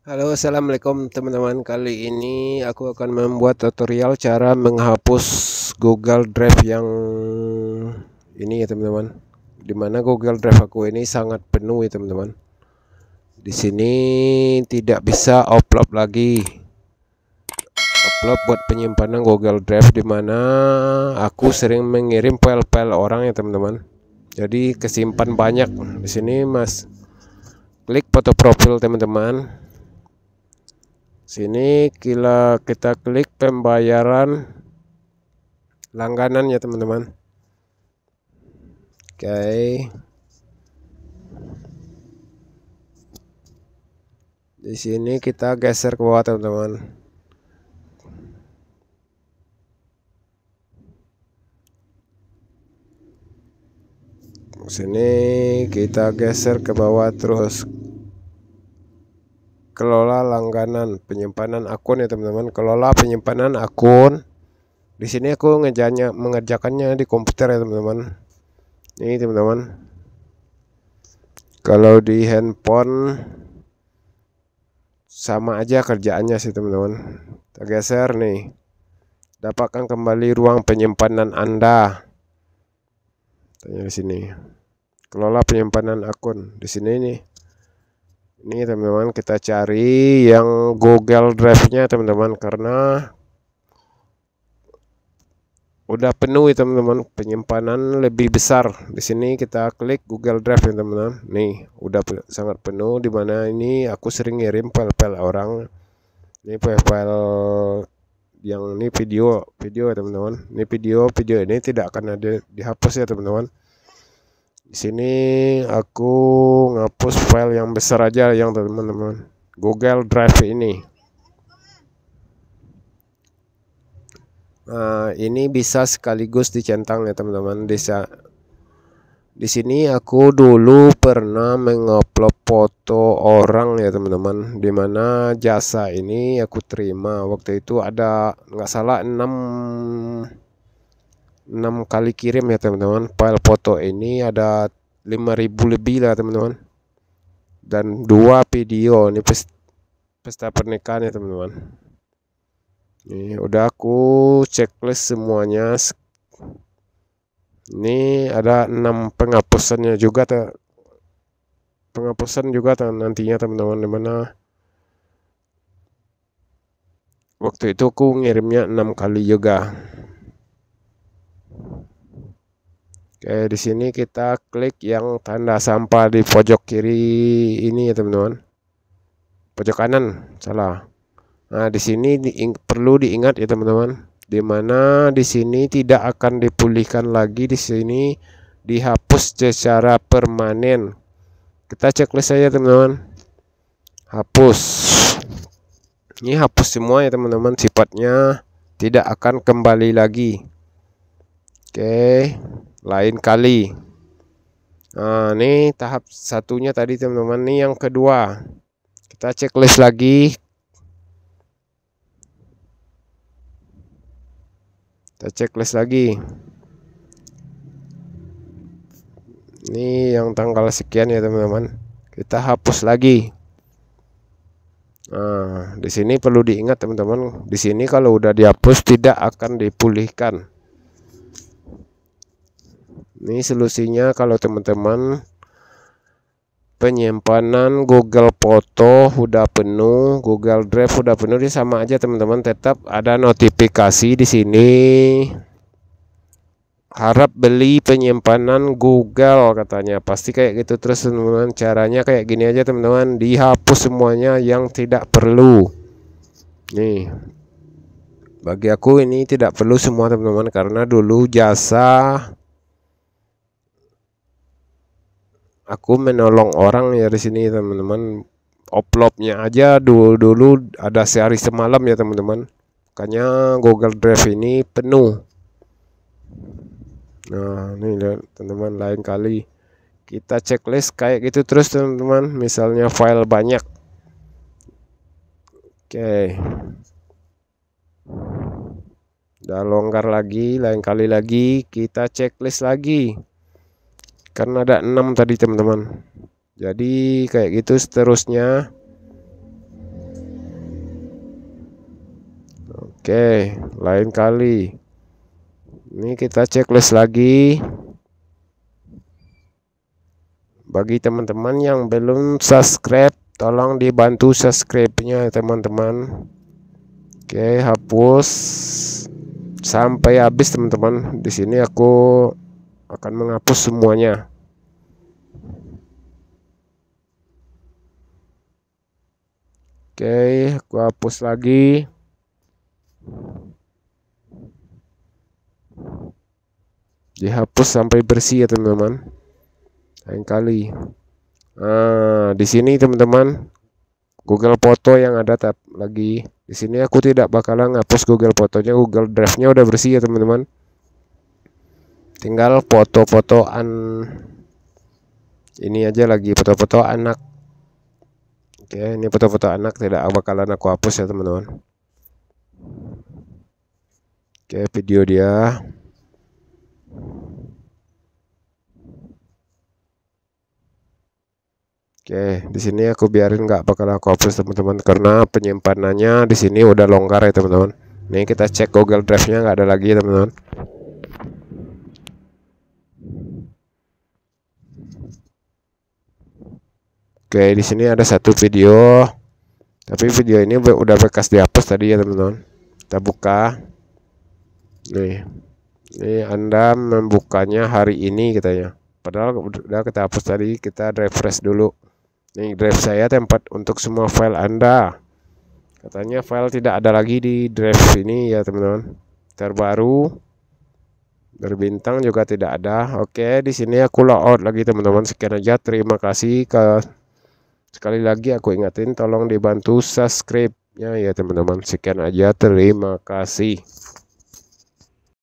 Halo assalamualaikum teman-teman kali ini aku akan membuat tutorial cara menghapus Google Drive yang ini ya teman-teman dimana Google Drive aku ini sangat penuh ya teman-teman di sini tidak bisa upload lagi upload buat penyimpanan Google Drive dimana aku sering mengirim file-file orang ya teman-teman jadi kesimpan banyak di sini mas klik foto profil teman-teman sini kita kita klik pembayaran langganan ya teman-teman oke okay. di sini kita geser ke bawah teman-teman sini kita geser ke bawah terus kelola langganan penyimpanan akun ya teman-teman kelola penyimpanan akun di sini aku ngejanya, mengerjakannya di komputer ya teman-teman ini teman-teman kalau di handphone sama aja kerjaannya sih teman-teman kita geser nih dapatkan kembali ruang penyimpanan anda tanya di sini kelola penyimpanan akun di sini nih ini teman-teman kita cari yang Google Drive-nya teman-teman karena udah penuh ya teman-teman penyimpanan lebih besar di sini kita klik Google Drive ya teman-teman nih udah sangat penuh di mana ini aku sering ngirim file-file orang ini file-file yang ini video video ya teman-teman ini video video ini tidak akan ada dihapus ya teman-teman di sini aku ngapus file yang besar aja yang teman-teman Google Drive ini Nah, ini bisa sekaligus dicentang ya teman-teman bisa di sini aku dulu pernah mengupload foto orang ya teman-teman dimana jasa ini aku terima waktu itu ada nggak salah 6 6 kali kirim ya teman-teman file foto ini ada 5000 lebih lah teman-teman dan dua video ini pesta, pernikahan ya teman-teman ini udah aku checklist semuanya ini ada enam penghapusannya juga tuh penghapusan juga tuh nantinya teman-teman dimana waktu itu aku ngirimnya enam kali juga Oke, di sini kita klik yang tanda sampah di pojok kiri ini ya, teman-teman. Pojok kanan, salah. Nah, di sini di, perlu diingat ya, teman-teman. Di mana di sini tidak akan dipulihkan lagi di sini dihapus secara permanen. Kita checklist aja teman-teman. Hapus. Ini hapus semua ya, teman-teman. Sifatnya tidak akan kembali lagi. Oke. Okay lain kali nah ini tahap satunya tadi teman-teman ini yang kedua kita checklist lagi kita checklist lagi ini yang tanggal sekian ya teman-teman kita hapus lagi nah di sini perlu diingat teman-teman di sini kalau udah dihapus tidak akan dipulihkan ini solusinya kalau teman-teman penyimpanan Google Foto udah penuh, Google Drive udah penuh, ini sama aja teman-teman tetap ada notifikasi di sini. Harap beli penyimpanan Google katanya. Pasti kayak gitu terus teman-teman. Caranya kayak gini aja teman-teman, dihapus semuanya yang tidak perlu. Nih. Bagi aku ini tidak perlu semua teman-teman karena dulu jasa aku menolong orang ya di sini teman-teman oplopnya aja dulu dulu ada sehari semalam ya teman-teman makanya Google Drive ini penuh nah ini lihat teman-teman lain kali kita checklist kayak gitu terus teman-teman misalnya file banyak oke okay. udah longgar lagi lain kali lagi kita checklist lagi karena ada enam tadi teman-teman jadi kayak gitu seterusnya Oke, lain kali. Ini kita checklist lagi. Bagi teman-teman yang belum subscribe, tolong dibantu subscribe-nya teman-teman. Oke, hapus sampai habis teman-teman. Di sini aku akan menghapus semuanya Oke, aku hapus lagi. Dihapus sampai bersih ya teman-teman. Lain kali. Nah, di sini teman-teman Google Foto yang ada tab lagi. Di sini aku tidak bakalan ngapus Google Fotonya, Google Drive-nya udah bersih ya teman-teman tinggal foto-fotoan ini aja lagi foto-foto anak oke ini foto-foto anak tidak bakalan aku hapus ya teman-teman oke video dia Oke, di sini aku biarin nggak bakal aku hapus teman-teman karena penyimpanannya di sini udah longgar ya teman-teman. ini kita cek Google Drive-nya nggak ada lagi teman-teman. Oke, di sini ada satu video. Tapi video ini udah bekas dihapus tadi ya, teman-teman. Kita buka. Nih. Ini Anda membukanya hari ini katanya. Padahal udah kita hapus tadi, kita refresh dulu. Nih, drive saya tempat untuk semua file Anda. Katanya file tidak ada lagi di drive ini ya, teman-teman. Terbaru berbintang juga tidak ada. Oke, di sini aku logout lagi teman-teman. Sekian aja. Terima kasih ke Sekali lagi aku ingatin tolong dibantu subscribe-nya ya teman-teman. Sekian aja terima kasih.